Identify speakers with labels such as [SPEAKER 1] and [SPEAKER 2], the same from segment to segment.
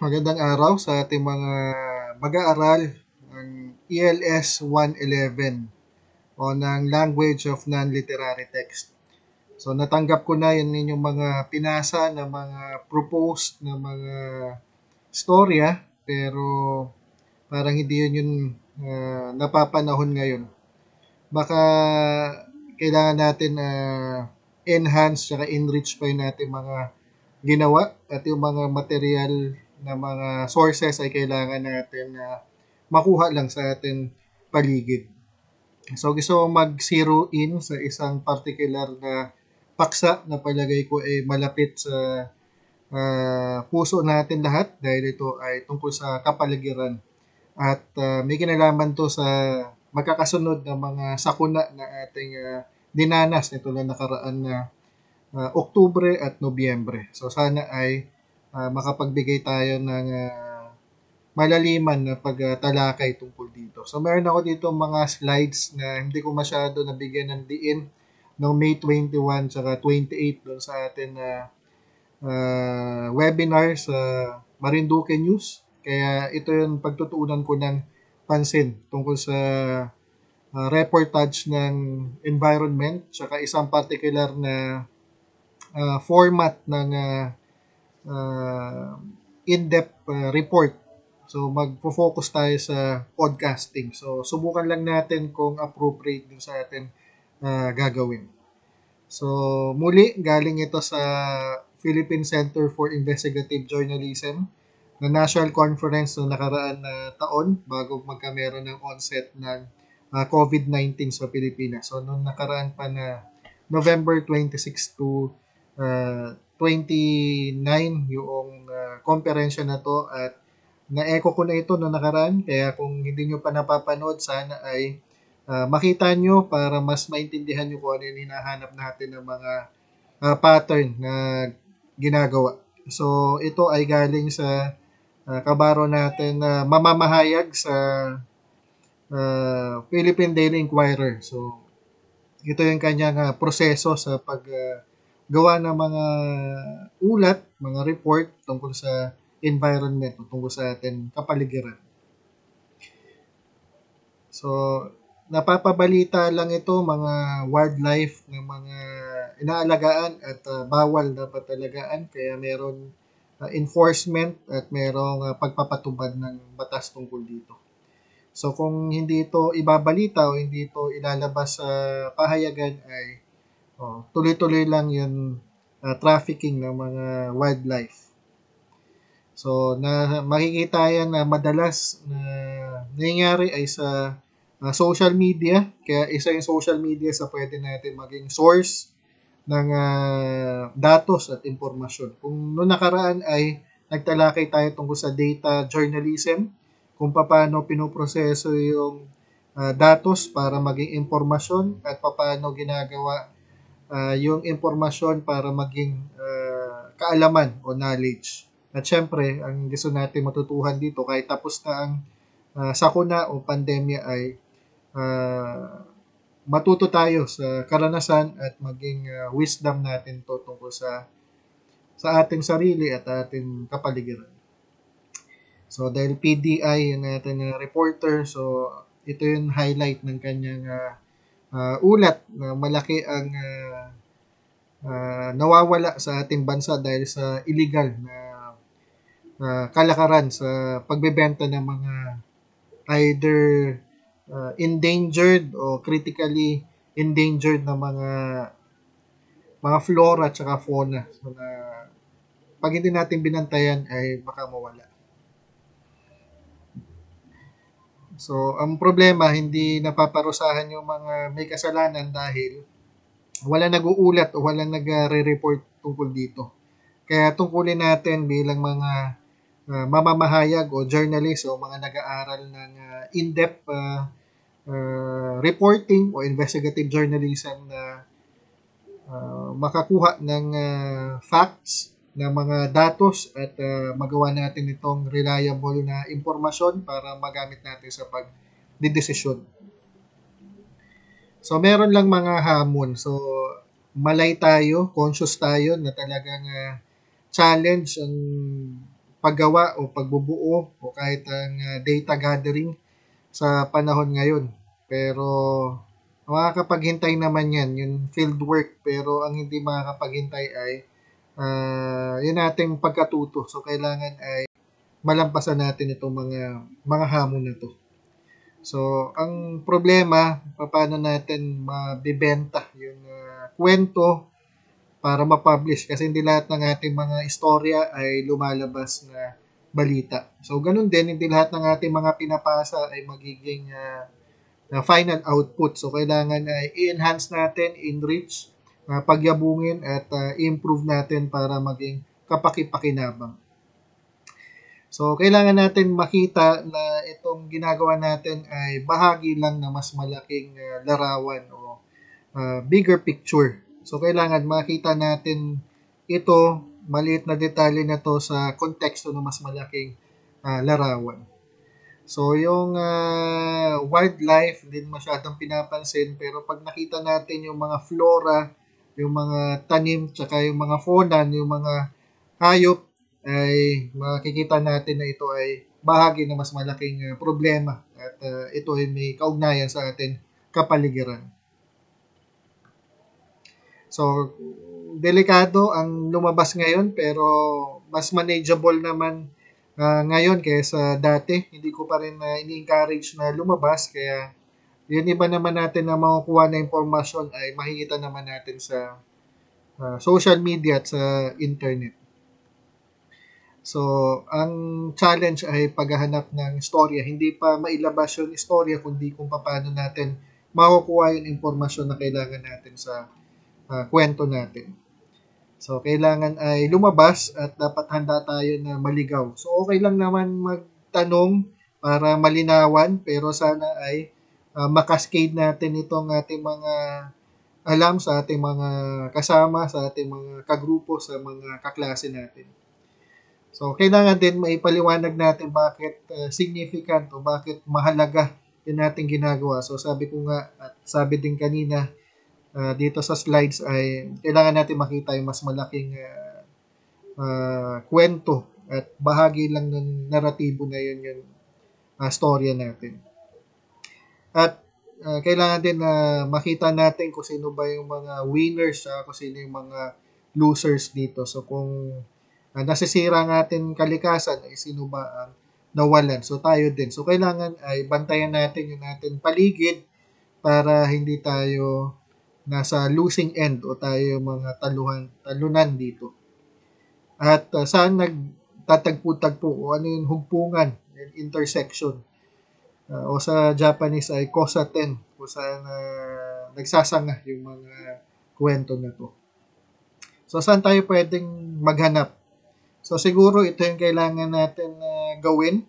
[SPEAKER 1] Magandang araw sa ating mga mag-aaral ng e ELS 111 o ng Language of Non-Literary Text. So natanggap ko na yun ninyong mga pinasa na mga proposed na mga storya pero parang hindi yun yung uh, napapanahon ngayon. Baka kailangan natin uh, enhance at enrich pa yun natin mga ginawa at yung mga material na mga sources ay kailangan natin na makuha lang sa atin paligid. So gusto kong mag-zero in sa isang particular na paksa na palagay ko ay malapit sa uh, puso natin lahat dahil ito ay tungkol sa kapaligiran. At uh, may kinalaman to sa magkakasunod ng mga sakuna na ating uh, dinanas nito na nakaraan na uh, Oktubre at Nobyembre. So sana ay uh, makapagbigay tayo ng uh, malaliman na pagtalakay tungkol dito. So meron ako dito mga slides na hindi ko masyado nabigyan ng diin noong May 21 tsaka 28 doon sa atin na uh, uh, webinar sa Marinduque News. Kaya ito yung pagtutuunan ko ng pansin tungkol sa uh, reportage ng environment saka isang particular na uh, format ng uh, uh, in-depth uh, report. So magfo-focus tayo sa podcasting. So subukan lang natin kung appropriate din sa atin uh, gagawin. So muli galing ito sa Philippine Center for Investigative Journalism na national conference noong nakaraan na taon bago magkamera ng onset ng uh, COVID-19 sa Pilipinas. So, noong nakaraan pa na November 26 to uh, 29 yung uh, ah, konferensya na to at na-echo ko na ito na nakaraan kaya kung hindi nyo pa napapanood sana ay uh, makita nyo para mas maintindihan nyo kung ano yung hinahanap natin ng mga uh, pattern na ginagawa. So ito ay galing sa uh, kabaro natin na uh, mamamahayag sa uh, Philippine Daily Inquirer. So ito yung kanyang uh, proseso sa pag uh, gawa ng mga ulat, mga report tungkol sa environment o tungkol sa ating kapaligiran. So, napapabalita lang ito mga wildlife ng mga inaalagaan at uh, bawal na patalagaan kaya meron uh, enforcement at merong uh, pagpapatubad ng batas tungkol dito. So kung hindi ito ibabalita o hindi ito ilalabas sa uh, pahayagan ay Oh, tuloy-tuloy lang yung uh, ah, trafficking ng mga wildlife. So, na makikita yan na madalas na nangyayari ay sa uh, social media. Kaya isa yung social media sa pwede natin maging source ng uh, datos at impormasyon. Kung noong nakaraan ay nagtalakay tayo tungkol sa data journalism, kung paano pinoproseso yung uh, datos para maging impormasyon at paano ginagawa uh, yung impormasyon para maging uh, kaalaman o knowledge. At syempre, ang gusto natin matutuhan dito kahit tapos na ang uh, sakuna o pandemya ay uh, matuto tayo sa karanasan at maging uh, wisdom natin to tungkol sa sa ating sarili at ating kapaligiran. So dahil PDI yun natin uh, reporter, so ito yung highlight ng kanyang uh, uh, ulat na malaki ang uh, uh, nawawala sa ating bansa dahil sa illegal na uh, kalakaran sa pagbebenta ng mga either uh, endangered o critically endangered na mga mga flora at saka fauna so na pag hindi natin binantayan ay baka mawala. So, ang problema, hindi napaparusahan yung mga may kasalanan dahil wala nag-uulat o wala nag-re-report tungkol dito. Kaya tungkulin natin bilang mga uh, mamamahayag o journalist o mga nag-aaral ng uh, in-depth uh, uh, reporting o investigative journalism na uh, makakuha ng uh, facts ng mga datos at uh, magawa natin itong reliable na impormasyon para magamit natin sa pagdidesisyon. So, meron lang mga hamon. So, malay tayo, conscious tayo na talagang uh, challenge ang paggawa o pagbubuo o kahit ang uh, data gathering sa panahon ngayon. Pero makakapaghintay naman yan, yung field work. Pero ang hindi makakapaghintay ay uh, yun ating pagkatuto. So, kailangan ay malampasan natin itong mga, mga hamon na to. So, ang problema, paano natin mabibenta yung uh, kwento para mapublish kasi hindi lahat ng ating mga istorya ay lumalabas na balita. So, ganun din, hindi lahat ng ating mga pinapasa ay magiging uh, na final output. So, kailangan ay i-enhance natin, enrich, uh, pagyabungin at uh, improve natin para maging kapakipakinabang. So, kailangan natin makita na itong ginagawa natin ay bahagi lang ng mas malaking uh, larawan o uh, bigger picture. So, kailangan makita natin ito, maliit na detalye na to sa konteksto ng mas malaking uh, larawan. So, yung uh, wildlife, din masyadong pinapansin, pero pag nakita natin yung mga flora yung mga tanim, tsaka yung mga faunan, yung mga hayop, ay makikita natin na ito ay bahagi ng mas malaking uh, problema at uh, ito ay may kaugnayan sa atin kapaligiran. So, delikado ang lumabas ngayon pero mas manageable naman uh, ngayon kaysa dati. Hindi ko pa rin uh, ini-encourage na lumabas kaya yung iba naman natin na makukuha na impormasyon ay makikita naman natin sa uh, social media at sa internet. So, ang challenge ay paghahanap ng istorya. Hindi pa mailabas yung istorya, kundi kung paano natin makukuha yung impormasyon na kailangan natin sa uh, kwento natin. So, kailangan ay lumabas at dapat handa tayo na maligaw. So, okay lang naman magtanong para malinawan, pero sana ay uh, makascade natin itong ating mga alam sa ating mga kasama, sa ating mga kagrupo, sa mga kaklase natin. So, kailangan din maipaliwanag natin bakit uh, significant o bakit mahalaga yung ating ginagawa. So, sabi ko nga, at sabi din kanina, uh, dito sa slides ay kailangan natin makita yung mas malaking uh, uh, kwento at bahagi lang ng naratibo na yun yung uh, storya natin. At uh, kailangan din na uh, makita natin kung sino ba yung mga winners at ah, kung sino yung mga losers dito. So kung uh, nasisira natin kalikasan, ay eh, sino ba ang nawalan. So tayo din. So kailangan ay bantayan natin yung natin paligid para hindi tayo nasa losing end o tayo yung mga taluhan, talunan dito. At uh, saan nagtatagpo-tagpo o ano yung hugpungan, intersection uh, o sa Japanese ay kosaten kung saan uh,
[SPEAKER 2] nagsasanga
[SPEAKER 1] yung mga kwento na to. So saan tayo pwedeng maghanap? So siguro ito yung kailangan natin uh, gawin.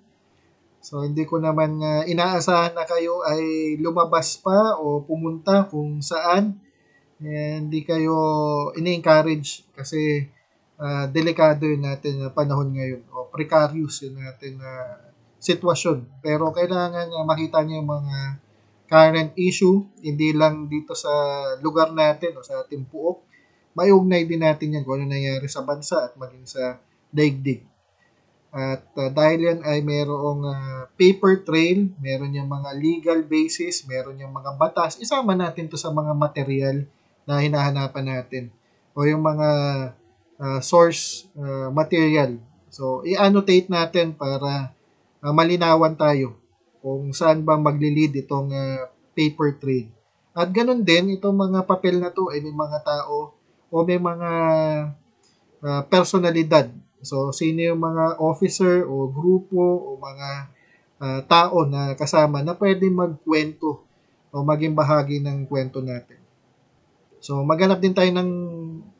[SPEAKER 1] So hindi ko naman uh, inaasahan na kayo ay lumabas pa o pumunta kung saan And eh, hindi kayo ini-encourage kasi uh, delikado yun natin na panahon ngayon o precarious yun natin na uh, sitwasyon. Pero kailangan uh, makita niya yung mga current issue, hindi lang dito sa lugar natin o sa ating puok. Maiugnay din natin yan kung ano nangyari sa bansa at maging sa daigdig. At uh, dahil yan ay mayroong uh, paper trail, meron yung mga legal basis, meron yung mga batas, isama natin to sa mga material na hinahanapan natin o yung mga uh, source uh, material. So, i-annotate natin para uh, malinawan tayo kung saan ba magli-lead itong uh, paper trade. At ganun din, itong mga papel na to ay eh, may mga tao o may mga uh, personalidad. So, sino yung mga officer o grupo o mga uh, tao na kasama na pwede magkwento o maging bahagi ng kwento natin. So, maghanap din tayo ng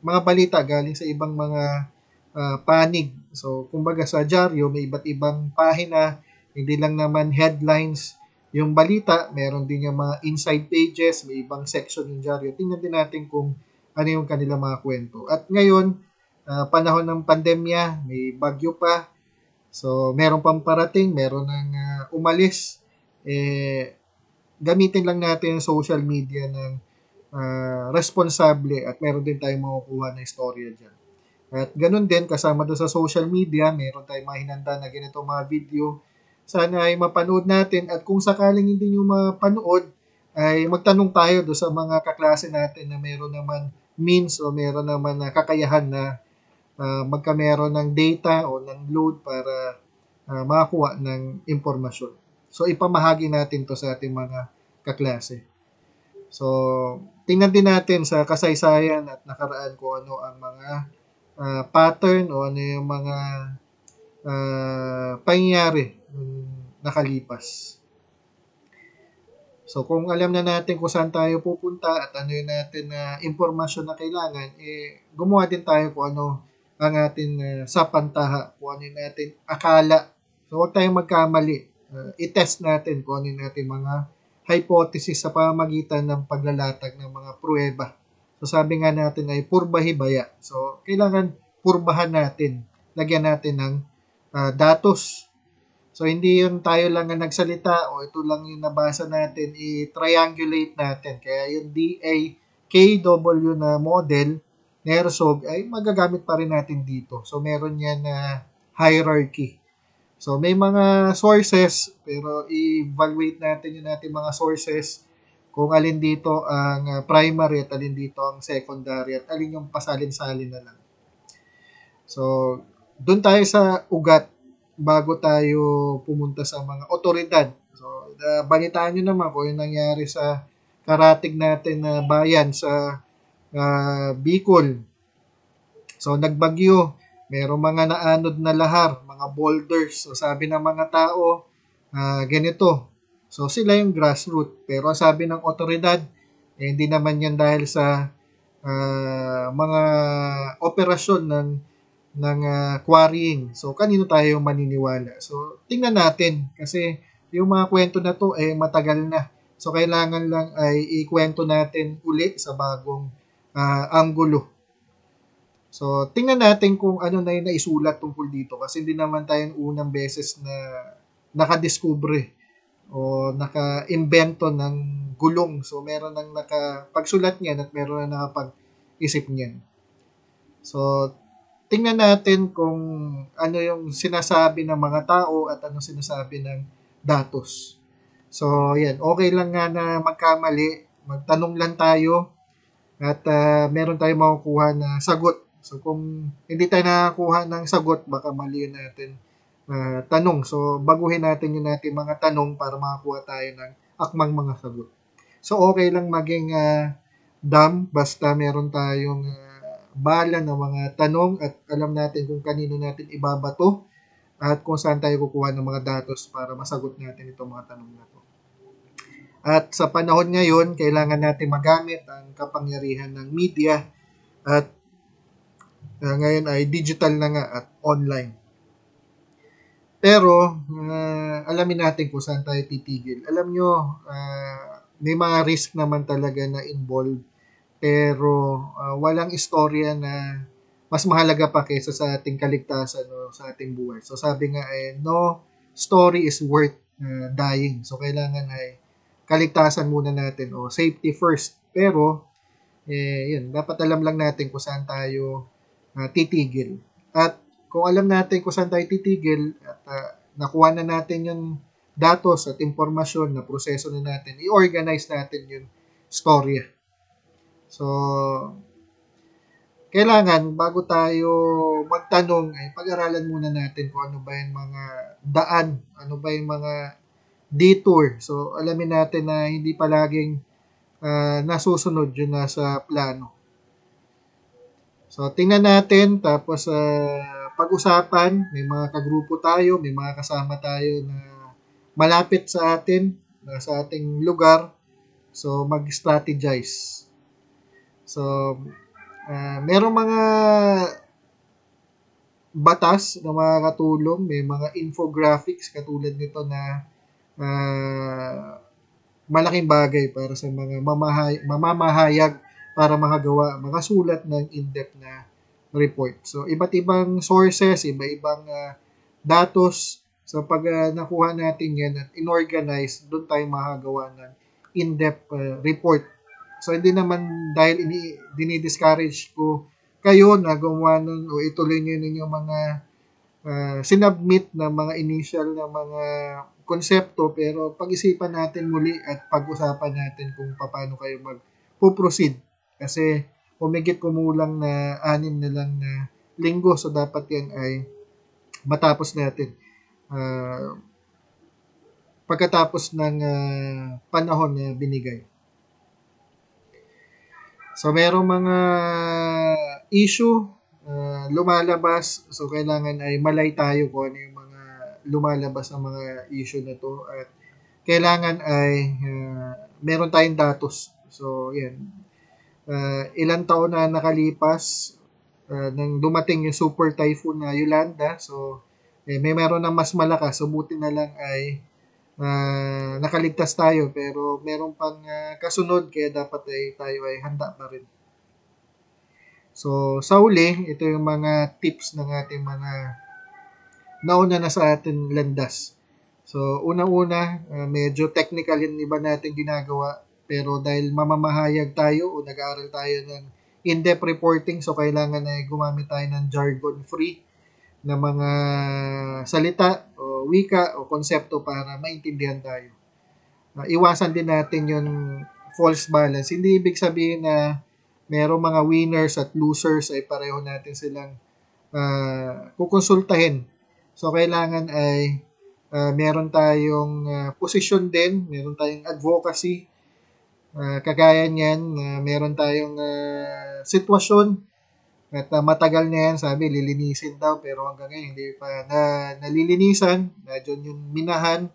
[SPEAKER 1] mga balita galing sa ibang mga uh, panig. So, kumbaga sa dyaryo, may iba't ibang pahina, hindi lang naman headlines yung balita, meron din yung mga inside pages, may ibang section yung dyaryo. Tingnan din natin kung ano yung kanila mga kwento. At ngayon, uh, panahon ng pandemya, may bagyo pa, so meron pang parating, meron ng uh, ah, umalis, eh, gamitin lang natin yung social media ng uh, responsable at meron din tayong makukuha na istorya dyan. At ganun din, kasama doon sa social media, meron tayong mga na ganito mga video. Sana ay mapanood natin at kung sakaling hindi nyo mapanood, ay magtanong tayo doon sa mga kaklase natin na meron naman means o meron naman na kakayahan na uh, ah, magkameron ng data o ng load para uh, makakuha ng impormasyon. So, ipamahagi natin to sa ating mga kaklase. So, tingnan din natin sa kasaysayan at nakaraan ko ano ang mga uh, pattern o ano yung mga uh, pangyayari nakalipas. So kung alam na natin kung saan tayo pupunta at ano yung natin na uh, impormasyon na kailangan, eh, gumawa din tayo kung ano ang ating uh, ah, sapantaha, kung ano yung natin akala. So huwag tayong magkamali. Uh, i-test natin kung ano yung natin mga hypothesis sa pamagitan ng paglalatag ng mga pruweba. So sabi nga natin ay purbahibaya. So kailangan purbahan natin. Lagyan natin ng uh, datos. So hindi yun tayo lang ang nagsalita o ito lang yung nabasa natin, i-triangulate natin. Kaya yung DAKW na model, NERSOG, ay magagamit pa rin natin dito. So meron yan na uh, hierarchy. So may mga sources, pero i-evaluate natin yung ating mga sources kung alin dito ang ah, primary at alin dito ang secondary at alin yung pasalin-salin na lang. So, doon tayo sa ugat bago tayo pumunta sa mga otoridad. So, uh, balitaan nyo naman kung yung nangyari sa karatig natin na bayan sa uh, Bicol. So, nagbagyo. Merong mga naanod na lahar, mga boulders. So, sabi ng mga tao, uh, ganito, So sila yung grassroots. Pero ang sabi ng otoridad, eh, hindi naman yan dahil sa uh, mga operasyon ng ng uh, quarrying. So kanino tayo maniniwala? So tingnan natin kasi yung mga kwento na to eh matagal na. So kailangan lang ay ikwento natin uli sa bagong uh, anggulo. So tingnan natin kung ano na yung naisulat tungkol dito kasi hindi naman tayo unang beses na nakadiskubre o naka-imbento ng gulong. So, meron ng nakapagsulat niyan at meron na nakapag-isip niyan. So, tingnan natin kung ano yung sinasabi ng mga tao at ano sinasabi ng datos. So, yan. Okay lang nga na magkamali. Magtanong lang tayo at uh, meron tayong makukuha na sagot. So, kung hindi tayo nakakuha ng sagot, baka mali natin uh, tanong. So, baguhin natin yung natin mga tanong para makakuha tayo ng akmang mga sagot. So, okay lang maging uh, dumb basta meron tayong uh, bala ng mga tanong at alam natin kung kanino natin ibabato at kung saan tayo kukuha ng mga datos para masagot natin itong mga tanong na to. At sa panahon ngayon, kailangan natin magamit ang kapangyarihan ng media at uh, ngayon ay digital na nga at online. Pero, uh, alamin natin kung saan tayo titigil. Alam nyo, uh, may mga risk naman talaga na involved. Pero, uh, walang istorya na mas mahalaga pa kaysa sa ating kaligtasan o sa ating buhay. So, sabi nga eh, no story is worth uh, dying. So, kailangan ay kaligtasan muna natin o safety first. Pero, eh, yun, dapat alam lang natin kung saan tayo uh, titigil. At kung alam natin kung saan tayo titigil at uh, nakuha na natin yung datos at impormasyon na proseso na natin, i-organize natin yung storya. So, kailangan bago tayo magtanong ay pag-aralan muna natin kung ano ba yung mga daan, ano ba yung mga detour. So, alamin natin na hindi palaging uh, nasusunod yung nasa plano. So, tingnan natin tapos uh, pag-usapan, may mga kagrupo tayo, may mga kasama tayo na malapit sa atin, na sa ating lugar. So, mag-strategize. So, uh, merong mga batas na makakatulong, may mga infographics katulad nito na uh, malaking bagay para sa mga mamahayag, mamamahayag para makagawa, makasulat ng in-depth na report. So, iba't ibang sources, iba-ibang uh, datos. So, pag uh, nakuha natin yan at inorganize, doon tayo makagawa ng in-depth uh, report. So, hindi naman dahil ini, dinidiscourage ko kayo na gumawa nun o ituloy nyo yun mga uh, sinubmit na mga initial na mga konsepto pero pag-isipan natin muli at pag-usapan natin kung paano kayo mag-proceed. Kasi umigit kumulang na anim na lang na linggo. So, dapat yan ay matapos natin. Uh, pagkatapos ng uh, panahon na binigay. So, merong mga issue uh, lumalabas. So, kailangan ay malay tayo kung ano yung mga lumalabas ng mga issue na to. At kailangan ay uh, meron tayong datos. So, yan uh, ilang taon na nakalipas uh, nang dumating yung super typhoon na Yolanda. So, eh, may meron ng mas malakas. So, buti na lang ay uh, nakaligtas tayo. Pero meron pang uh, kasunod kaya dapat ay tayo ay handa pa rin. So, sa uli, ito yung mga tips ng ating mga nauna na sa ating landas. So, unang-una, uh, medyo technical yung iba natin ginagawa. Pero dahil mamamahayag tayo o nag-aaral tayo ng in-depth reporting, so kailangan na gumamit tayo ng jargon-free na mga salita o wika o konsepto para maintindihan tayo. Uh, iwasan din natin yung false balance. Hindi ibig sabihin na merong mga winners at losers ay pareho natin silang uh, kukonsultahin. So, kailangan ay uh, meron tayong uh, position din, meron tayong advocacy, Uh, kagaya niyan, uh, meron tayong uh, sitwasyon at uh, matagal na yan, sabi, lilinisin daw, pero hanggang ngayon hindi pa na, nalilinisan, nandiyan yung minahan,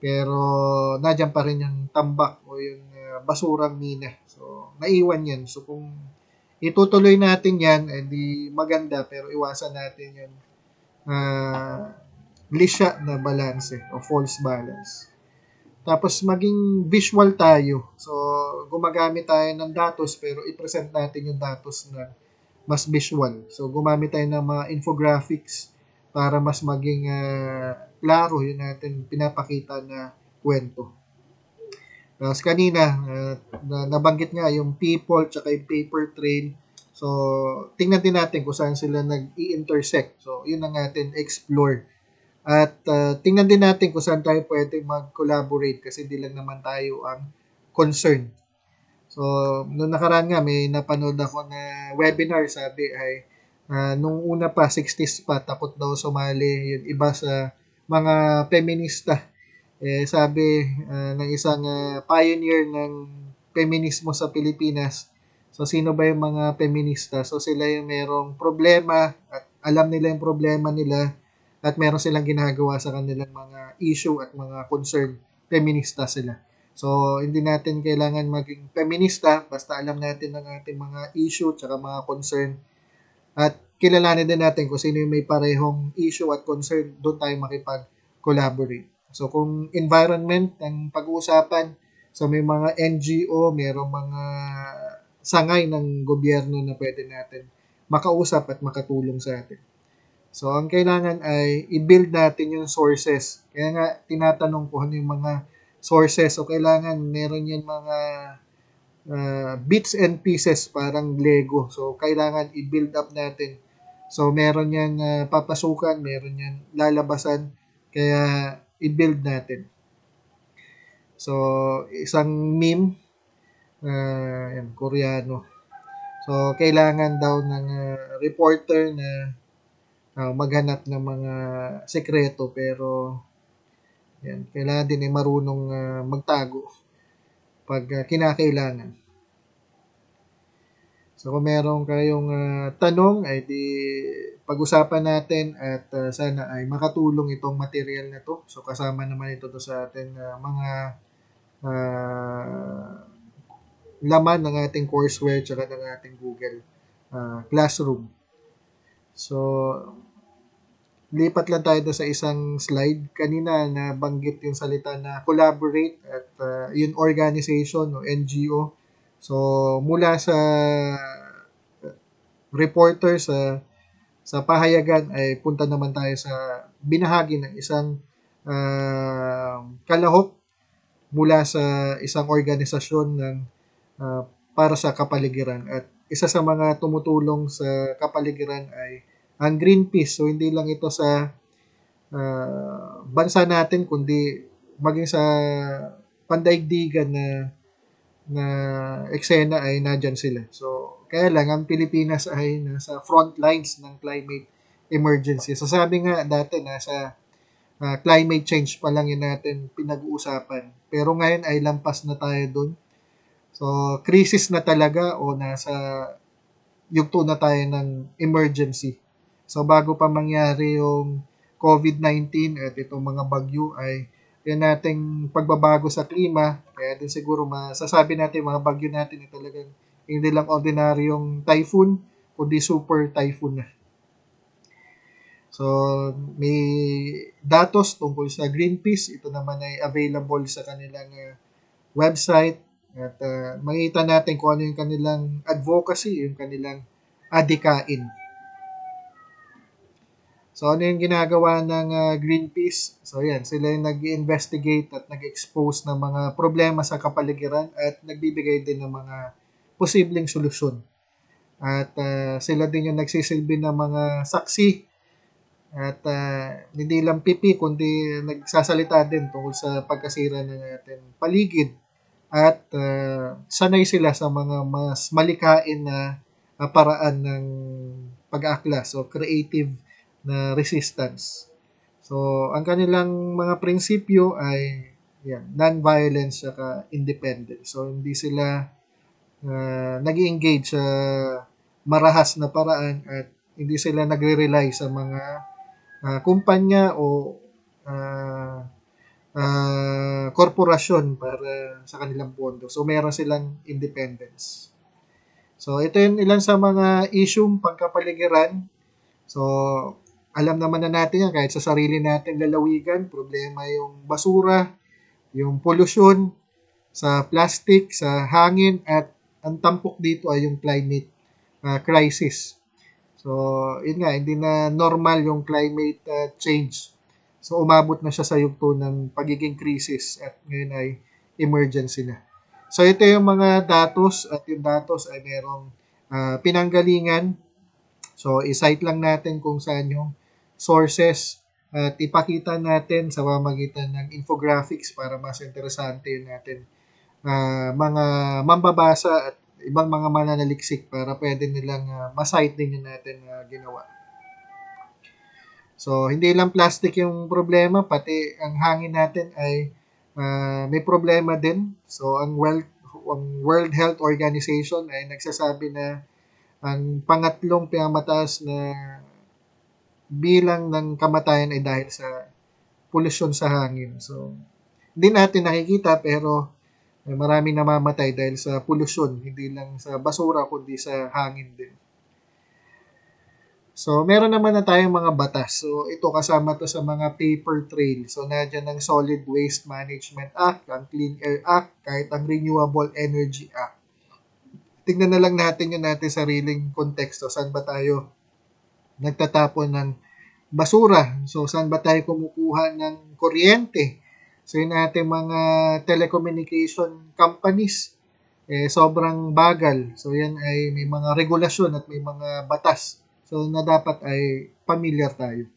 [SPEAKER 1] pero nandiyan pa rin yung tambak o yung uh, basurang mina. So, naiwan yan. So, kung itutuloy natin yan, hindi maganda, pero iwasan natin yung uh, lisya na balance eh, o false balance. Tapos maging visual tayo. So gumagamit tayo ng datos pero i-present natin yung datos na mas visual. So gumamit tayo ng mga infographics para mas maging uh, klaro yun natin pinapakita na kwento. Tapos kanina, uh, na, nabanggit nga yung people tsaka yung paper trail. So, tingnan din natin kung saan sila nag-i-intersect. So, yun ang natin explore at uh, tingnan din natin kung saan tayo pwede mag-collaborate kasi hindi lang naman tayo ang concerned. So, noong nakaraan nga, may napanood ako na webinar, sabi ay, uh, nung una pa, 60s pa, takot daw sumali yung iba sa mga feminista. Eh, sabi uh, ng isang uh, pioneer ng feminismo sa Pilipinas, so sino ba yung mga feminista? So sila yung merong problema at alam nila yung problema nila at meron silang ginagawa sa kanilang mga issue at mga concern. Feminista sila. So, hindi natin kailangan maging feminista basta alam natin ang ating mga issue at mga concern at kilalanin din natin kung sino yung may parehong issue at concern doon tayo makipag-collaborate. So, kung environment ang pag-uusapan, so may mga NGO, mayroong mga sangay ng gobyerno na pwede natin makausap at makatulong sa atin. So, ang kailangan ay i-build natin yung sources. Kaya nga, tinatanong ko ano yung mga sources. So, kailangan meron yan mga uh, bits and pieces, parang Lego. So, kailangan i-build up natin. So, meron yan uh, papasukan, meron yan lalabasan. Kaya, i-build natin. So, isang meme, uh, ah, yan, Koreano. So, kailangan daw ng uh, reporter na uh, maghanap ng mga sekreto pero yan, kailangan din ay marunong uh, magtago pag uh, kinakailangan. So kung meron kayong uh, tanong ay di pag-usapan natin at uh, sana ay makatulong itong material na to. So kasama naman ito to sa ating uh, mga uh, laman ng ating courseware at ng ating Google uh, Classroom. So, lipat lang tayo sa isang slide. Kanina nabanggit yung salita na collaborate at uh, yung organization o NGO. So, mula sa uh, reporter sa sa pahayagan ay punta naman tayo sa binahagi ng isang uh, kalahok mula sa isang organisasyon ng uh, para sa kapaligiran at isa sa mga tumutulong sa kapaligiran ay ang Greenpeace. So hindi lang ito sa uh, bansa natin kundi maging sa pandaigdigan na na eksena ay nandyan sila. So kaya lang ang Pilipinas ay nasa front lines ng climate emergency. Sasabi nga dati nasa uh, climate change pa lang yun natin pinag-uusapan. Pero ngayon ay lampas na tayo doon. So, crisis na talaga o nasa yugto na tayo ng emergency. So, bago pa mangyari yung COVID-19 at itong mga bagyo ay yun nating pagbabago sa klima. Kaya din siguro masasabi natin mga bagyo natin ay talagang hindi lang ordinaryong typhoon kundi super typhoon na. So, may datos tungkol sa Greenpeace. Ito naman ay available sa kanilang ah, website at uh, makita natin kung ano yung kanilang advocacy, yung kanilang adikain. So ano yung ginagawa ng uh, Greenpeace? So yan, sila yung nag-investigate at nag-expose ng mga problema sa kapaligiran at nagbibigay din ng mga posibleng solusyon. At uh, sila din yung nagsisilbi ng mga saksi at uh, hindi lang pipi kundi nagsasalita din tungkol sa pagkasira ng ating paligid at uh, sanay sila sa mga mas malikain na uh, paraan ng pag-aklas o creative na resistance. So, ang kanilang mga prinsipyo ay yan, non-violence at independence. So, hindi sila uh, ah, nag engage sa marahas na paraan at hindi sila nagre-rely sa mga uh, kumpanya o uh, uh, korporasyon para sa kanilang pondo. So, meron silang independence. So, ito yung ilan sa mga issue pagkapaligiran. So, alam naman na natin yan kahit sa sarili natin lalawigan. Problema yung basura, yung pollution, sa plastic, sa hangin, at ang tampok dito ay yung climate uh, crisis. So, yun nga, hindi na normal yung climate uh, change. So umabot na siya sa yugto ng pagiging crisis at ngayon ay emergency na. So ito yung mga datos at yung datos ay merong uh, pinanggalingan. So i-cite lang natin kung saan yung sources at ipakita natin sa pamagitan ng infographics para mas interesante natin uh, mga mambabasa at ibang mga mananaliksik para pwede nilang uh, ah, masight din natin uh, ginawa. So, hindi lang plastic yung problema, pati ang hangin natin ay uh, may problema din. So, ang World, ang World Health Organization ay nagsasabi na ang pangatlong pinakamataas na bilang ng kamatayan ay dahil sa pollution sa hangin. So, hindi natin nakikita pero may marami namamatay dahil sa pollution, hindi lang sa basura kundi sa hangin din. So, meron naman na tayong mga batas. So, ito kasama to sa mga paper trail. So, nandiyan ang Solid Waste Management Act, ang Clean Air Act, kahit ang Renewable Energy Act. Tingnan na lang natin yung natin sariling konteksto. Saan ba tayo nagtatapon ng basura? So, saan ba tayo kumukuha ng kuryente? So, yung natin mga telecommunication companies. Eh, sobrang bagal. So, yan ay may mga regulasyon at may mga batas So, na dapat ay familiar tayo.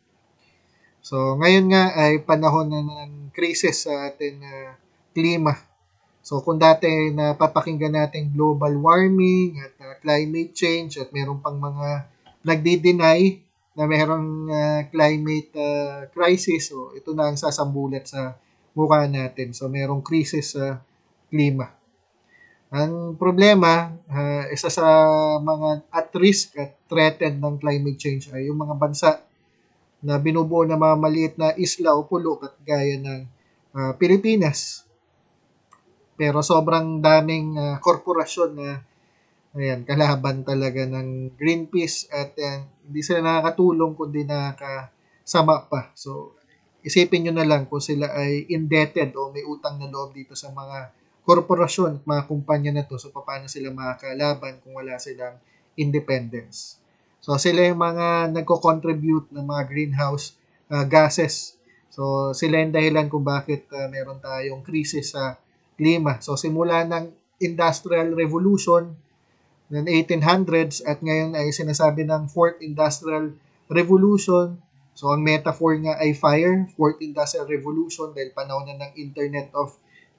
[SPEAKER 1] So, ngayon nga ay panahon na ng crisis sa ating uh, klima. So, kung dati napapakinggan natin global warming at uh, climate change at meron pang mga nagdi-deny na merong uh, climate uh, crisis, so ito na ang sasambulat sa mukha natin. So, merong crisis sa uh, klima. Ang problema, uh, isa sa mga at risk at threatened ng climate change ay yung mga bansa na binubuo ng mga maliit na isla o pulo at gaya ng uh, Pilipinas. Pero sobrang daming uh, korporasyon na ayan, kalaban talaga ng Greenpeace at ayan, hindi sila nakakatulong kundi nakakasama pa. So, isipin nyo na lang kung sila ay indebted o may utang na loob dito sa mga korporasyon at mga kumpanya na to so paano sila makakalaban kung wala silang independence. So sila yung mga nagko-contribute ng mga greenhouse uh, gases. So sila yung dahilan kung bakit uh, meron tayong krisis sa klima. So simula ng Industrial Revolution ng 1800s at ngayon ay sinasabi ng Fourth Industrial Revolution. So ang metaphor nga ay fire, Fourth Industrial Revolution dahil panahon na ng Internet of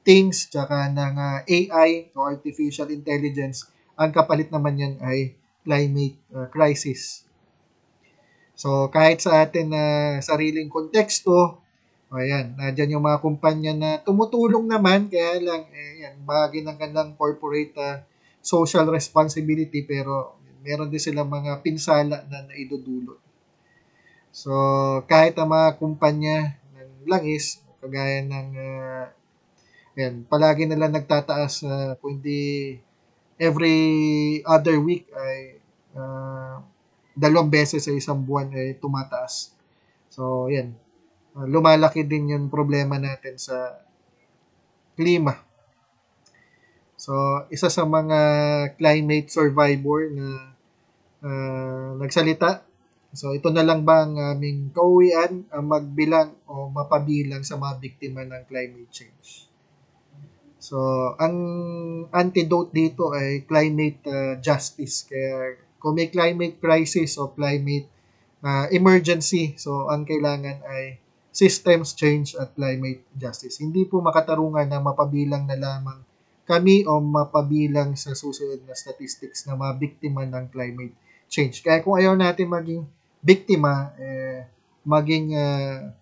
[SPEAKER 1] things, tsaka ng uh, ah, AI o artificial intelligence, ang kapalit naman yan ay climate uh, crisis. So, kahit sa atin na uh, sariling konteksto, ayan, nandyan yung mga kumpanya na tumutulong naman, kaya lang, ayan, eh, yan, bagay ng kanilang corporate uh, social responsibility, pero meron din silang mga pinsala na naidudulot. So, kahit ang mga kumpanya ng langis, kagaya ng uh, yan, palagi nila nagtataas na uh, kung hindi every other week ay uh, dalawang beses sa isang buwan ay tumataas. So, yan. Uh, lumalaki din yung problema natin sa klima. So, isa sa mga climate survivor na uh, nagsalita. So, ito na lang ba ang aming kauwian ang magbilang o mapabilang sa mga biktima ng climate change? So, ang antidote dito ay climate uh, justice. Kaya kung may climate crisis o climate uh, emergency, so ang kailangan ay systems change at climate justice. Hindi po makatarungan na mapabilang na lamang kami o mapabilang sa susunod na statistics na mabiktima ng climate change. Kaya kung ayaw natin maging biktima, eh, maging uh,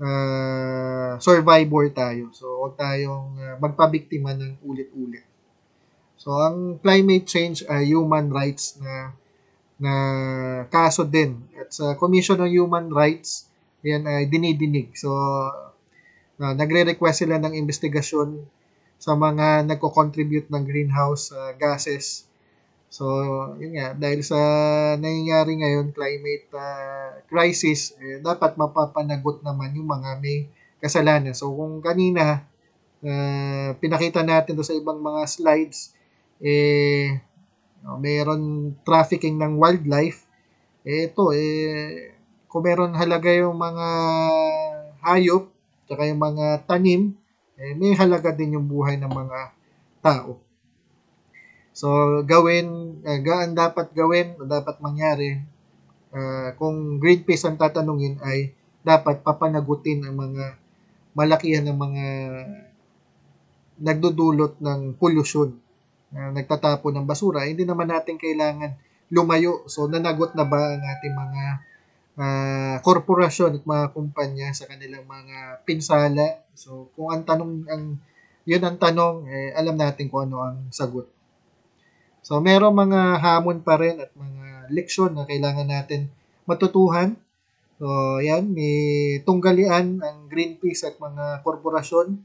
[SPEAKER 1] uh, survivor tayo. So, huwag tayong uh, magpabiktima ng ulit-ulit. So, ang climate change ay uh, human rights na na kaso din. At sa Commission on Human Rights, yan ay dinidinig. So, uh, nagre-request sila ng investigasyon sa mga nagko-contribute ng greenhouse uh, gases So, yun nga, dahil sa nangyayari ngayon, climate uh, crisis, eh, dapat mapapanagot naman yung mga may kasalanan. So, kung kanina, uh, pinakita natin to sa ibang mga slides, eh, no, oh, meron trafficking ng wildlife, eh, ito, eh, kung meron halaga yung mga hayop, tsaka yung mga tanim, eh, may halaga din yung buhay ng mga tao. So, gawin, uh, eh, gaan dapat gawin, dapat mangyari, uh, kung Greenpeace ang tatanungin ay dapat papanagutin ang mga malakihan ng mga nagdudulot ng pollution uh, nagtatapon ng basura, hindi naman natin kailangan lumayo. So, nanagot na ba ang ating mga uh, korporasyon at mga kumpanya sa kanilang mga pinsala? So, kung ang tanong, ang, yun ang tanong, eh, alam natin kung ano ang sagot. So, meron mga hamon pa rin at mga leksyon na kailangan natin matutuhan. So, yan, may tunggalian ang Greenpeace at mga korporasyon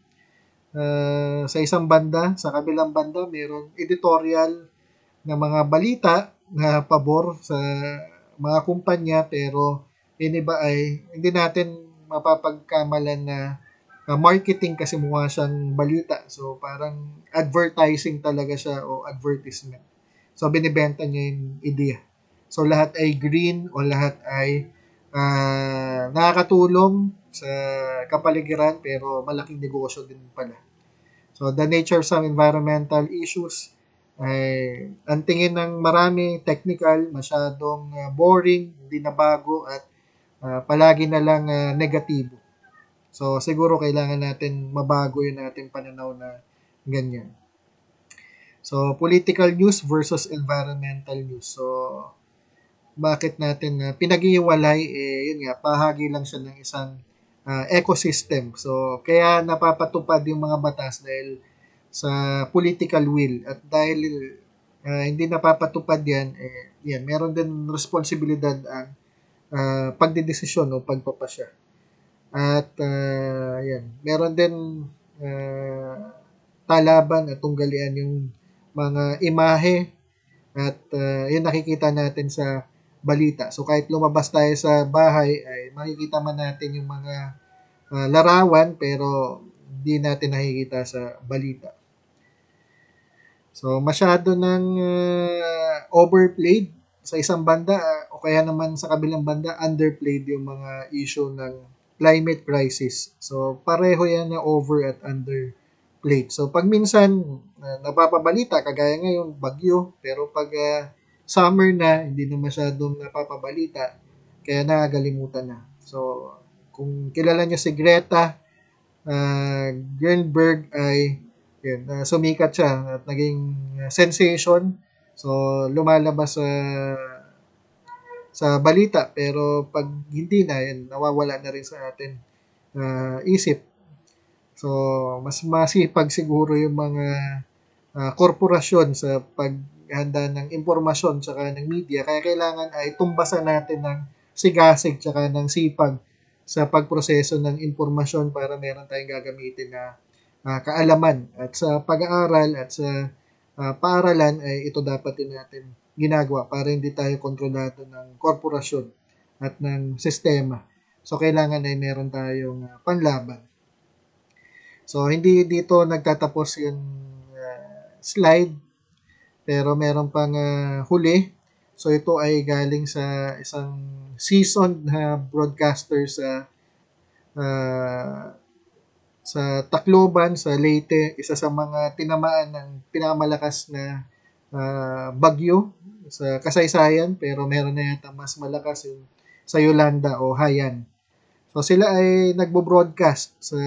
[SPEAKER 1] uh, sa isang banda. Sa kabilang banda, mayroong editorial ng mga balita na pabor sa mga kumpanya pero hindi ba ay hindi natin mapapagkamalan na uh, marketing kasi mukha siyang balita. So parang advertising talaga siya o advertisement. So, binibenta niya yung idea. So, lahat ay green o lahat ay uh, nakakatulong sa kapaligiran pero malaking negosyo din pala. So, the nature of some environmental issues ay ang tingin ng marami technical, masyadong uh, boring, hindi na bago at uh, palagi na lang uh, negatibo. So siguro kailangan natin mabago 'yung ating pananaw na ganyan. So, political news versus environmental news. So, bakit natin uh, ah, pinag-iwalay, eh, yun nga, pahagi lang siya ng isang uh, ecosystem. So, kaya napapatupad yung mga batas dahil sa political will. At dahil uh, hindi napapatupad yan, eh, yan, meron din responsibilidad ang uh, pagdidesisyon o pagpapasya. At uh, yan, meron din uh, talaban at tunggalian yung mga imahe at uh, yun nakikita natin sa balita. So kahit lumabas tayo sa bahay ay makikita man natin yung mga uh, larawan pero hindi natin nakikita sa balita. So masyado ng uh, ah, overplayed sa isang banda uh, o kaya naman sa kabilang banda underplayed yung mga issue ng climate crisis. So pareho yan na over at under plate. So pag minsan uh, napapabalita kagaya ngayon bagyo, pero pag uh, summer na hindi na masyadong napapabalita kaya nakagalimutan na. So kung kilala niyo si Greta uh, Greenberg ay yun, uh, sumikat siya at naging uh, sensation. So lumalabas sa uh, sa balita pero pag hindi na yan nawawala na rin sa atin uh, isip So, mas masipag siguro yung mga uh, korporasyon sa paghanda ng impormasyon tsaka ng media. Kaya kailangan ay tumbasan natin ng sigasig tsaka ng sipag sa pagproseso ng impormasyon para meron tayong gagamitin na uh, kaalaman. At sa pag-aaral at sa uh, paaralan ay ito dapat din natin ginagawa para hindi tayo kontrolado ng korporasyon at ng sistema. So, kailangan ay meron tayong uh, panlaban. So, hindi dito nagtatapos yung uh, slide, pero meron pang uh, huli. So, ito ay galing sa isang seasoned uh, broadcaster sa uh, sa Tacloban, sa Leyte, isa sa mga tinamaan ng pinakamalakas na uh, bagyo sa kasaysayan, pero meron na yata mas malakas yung sa Yolanda o Hayan. So sila ay nagbo-broadcast sa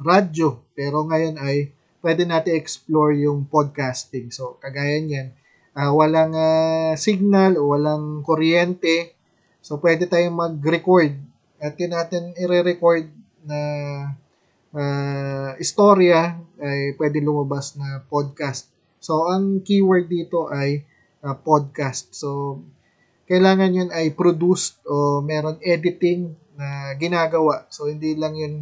[SPEAKER 1] radyo. Pero ngayon ay pwede natin explore yung podcasting. So, kagaya niyan, uh, walang uh, signal o walang kuryente. So, pwede tayong mag-record. At yun natin i-record na uh, istorya ay pwede lumabas na podcast. So, ang keyword dito ay uh, podcast. So, kailangan yun ay produced o meron editing na ginagawa. So, hindi lang yun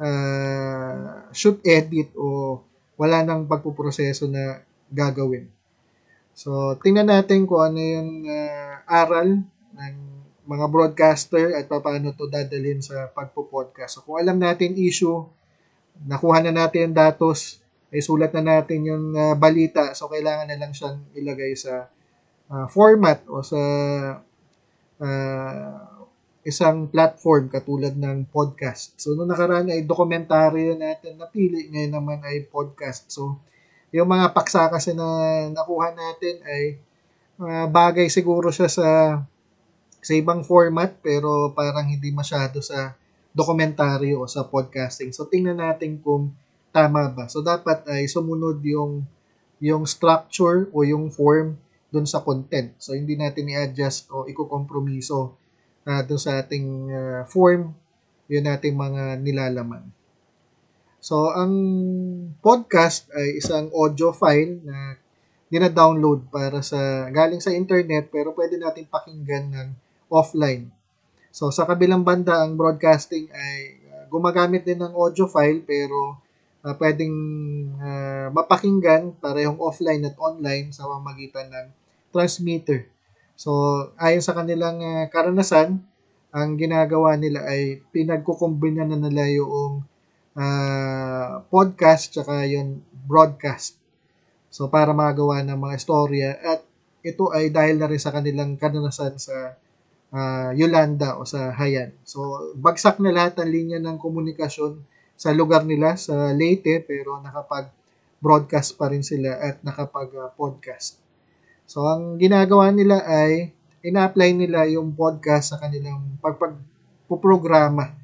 [SPEAKER 1] uh, ah, should edit o wala nang pagpuproseso na gagawin. So, tingnan natin kung ano yung uh, aral ng mga broadcaster at paano to dadalhin sa pagpo-podcast. So, kung alam natin issue, nakuha na natin yung datos, isulat na natin yung uh, balita. So, kailangan na lang siyang ilagay sa uh, format o sa uh, isang platform katulad ng podcast. So, nung nakaraan ay dokumentaryo natin napili, ngayon naman ay podcast. So, yung mga paksa kasi na nakuha natin ay uh, bagay siguro siya sa sa ibang format pero parang hindi masyado sa dokumentaryo o sa podcasting. So, tingnan natin kung tama ba. So, dapat ay sumunod yung yung structure o yung form dun sa content. So, hindi natin i-adjust o i-compromiso uh, ah, doon sa ating uh, form, yun ating mga nilalaman. So, ang podcast ay isang audio file na dina-download para sa galing sa internet pero pwede natin pakinggan ng offline. So, sa kabilang banda, ang broadcasting ay uh, gumagamit din ng audio file pero uh, pwedeng uh, mapakinggan parehong offline at online sa pamagitan ng transmitter. So, ayon sa kanilang uh, karanasan, ang ginagawa nila ay pinagkukumbina na nila yung uh, podcast tsaka yung broadcast. So, para magawa ng mga istorya at ito ay dahil na rin sa kanilang karanasan sa uh, Yolanda o sa Hayan. So, bagsak na lahat ang linya ng komunikasyon sa lugar nila sa Leyte pero nakapag-broadcast pa rin sila at nakapag-podcast. Ah, So, ang ginagawa nila ay ina-apply nila yung podcast sa kanilang pagpag-programa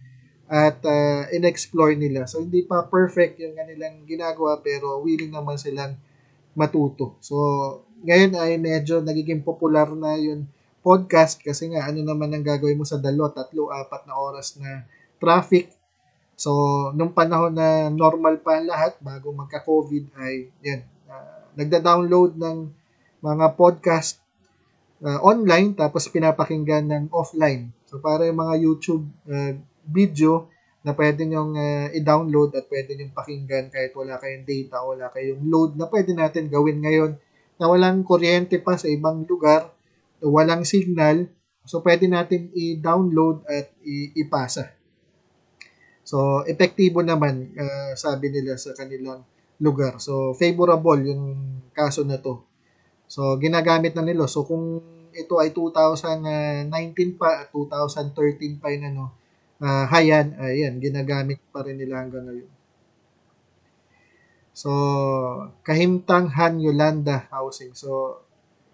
[SPEAKER 1] at uh, in-explore nila. So, hindi pa perfect yung kanilang ginagawa pero willing naman silang matuto. So, ngayon ay medyo nagiging popular na yung podcast kasi nga ano naman ang gagawin mo sa dalo, tatlo, apat na oras na traffic. So, nung panahon na normal pa lahat bago magka-COVID ay yan, uh, nagda-download ng mga podcast uh, online tapos pinapakinggan ng offline. So para yung mga YouTube uh, video na pwede nyong uh, i-download at pwede nyong pakinggan kahit wala kayong data, wala kayong load na pwede natin gawin ngayon na walang kuryente pa sa ibang lugar, walang signal, so pwede natin i-download at ipasa. So, epektibo naman, uh, sabi nila sa kanilang lugar. So, favorable yung kaso na to So, ginagamit na nila. So, kung ito ay 2019 pa, 2013 pa yun, ano, uh, ah, hayan, ayan, ginagamit pa rin nila hanggang ngayon. So, kahimtang Han Yolanda Housing. So,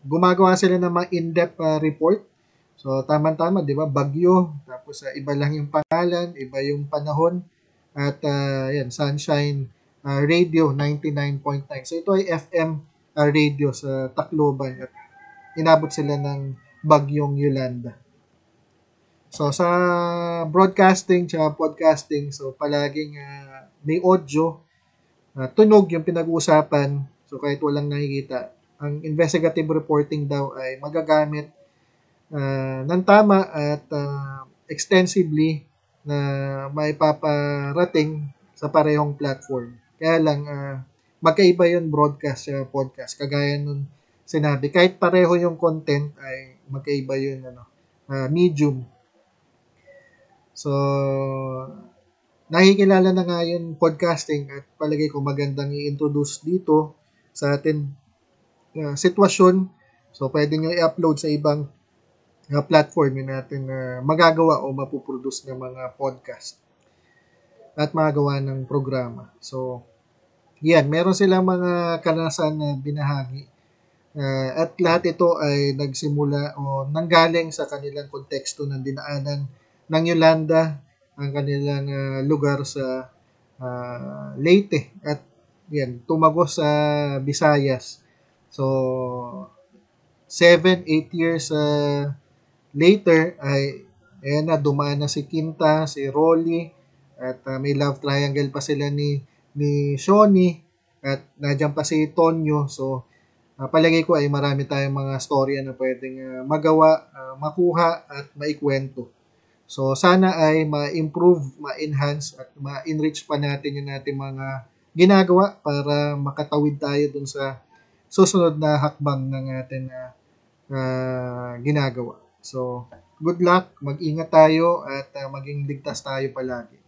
[SPEAKER 1] gumagawa sila ng mga in-depth uh, report. So, tama-tama, di ba? Bagyo, tapos uh, iba lang yung pangalan, iba yung panahon, at uh, yan, Sunshine uh, Radio 99.9. So, ito ay FM uh, radio sa Tacloban at inabot sila ng bagyong Yolanda. So sa broadcasting sa podcasting, so palaging uh, may audio, uh, tunog yung pinag-uusapan. So kahit walang nakikita, ang investigative reporting daw ay magagamit uh, ng tama at uh, extensively na maipaparating sa parehong platform. Kaya lang uh, magkaiba yung broadcast sa podcast. Kagaya nun sinabi, kahit pareho yung content ay magkaiba yun ano, uh, medium. So, nakikilala na nga yung podcasting at palagay ko magandang i-introduce dito sa atin uh, sitwasyon. So, pwede nyo i-upload sa ibang uh, platform yung natin na uh, magagawa o mapuproduce ng mga podcast at magawa ng programa. So, yan, meron silang mga karanasan na binahagi. Uh, at lahat ito ay nagsimula o nanggaling sa kanilang konteksto ng dinaanan ng Yolanda, ang kanilang uh, lugar sa uh, Leyte at yan, tumago sa Visayas. So, 7, 8 years uh, later ay ayan na, dumaan na si Quinta, si Rolly, at uh, may love triangle pa sila ni ni Shawnee at nandiyan pa si Tonyo. So, uh, palagay ko ay marami tayong mga storya na pwedeng uh, magawa, uh, makuha at maikwento. So, sana ay ma-improve, ma-enhance at ma-enrich pa natin yung nating mga ginagawa para makatawid tayo dun sa susunod na hakbang ng ating uh, uh, ginagawa. So, good luck, mag-ingat tayo at uh, maging ligtas tayo palagi.